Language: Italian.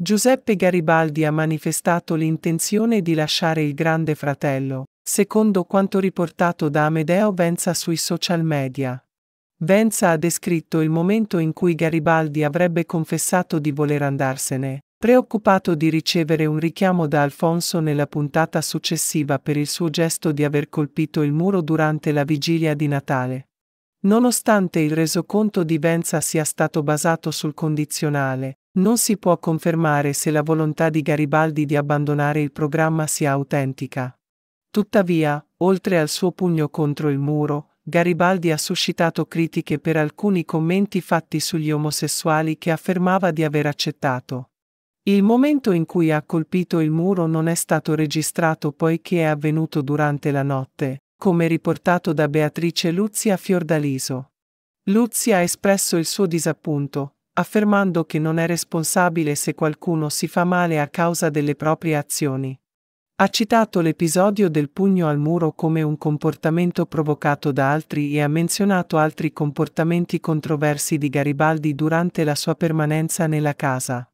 Giuseppe Garibaldi ha manifestato l'intenzione di lasciare il Grande Fratello, secondo quanto riportato da Amedeo Venza sui social media. Venza ha descritto il momento in cui Garibaldi avrebbe confessato di voler andarsene, preoccupato di ricevere un richiamo da Alfonso nella puntata successiva per il suo gesto di aver colpito il muro durante la vigilia di Natale. Nonostante il resoconto di Venza sia stato basato sul condizionale, non si può confermare se la volontà di Garibaldi di abbandonare il programma sia autentica. Tuttavia, oltre al suo pugno contro il muro, Garibaldi ha suscitato critiche per alcuni commenti fatti sugli omosessuali che affermava di aver accettato. Il momento in cui ha colpito il muro non è stato registrato poiché è avvenuto durante la notte, come riportato da Beatrice Luzia Fiordaliso. Luzia ha espresso il suo disappunto, affermando che non è responsabile se qualcuno si fa male a causa delle proprie azioni. Ha citato l'episodio del pugno al muro come un comportamento provocato da altri e ha menzionato altri comportamenti controversi di Garibaldi durante la sua permanenza nella casa.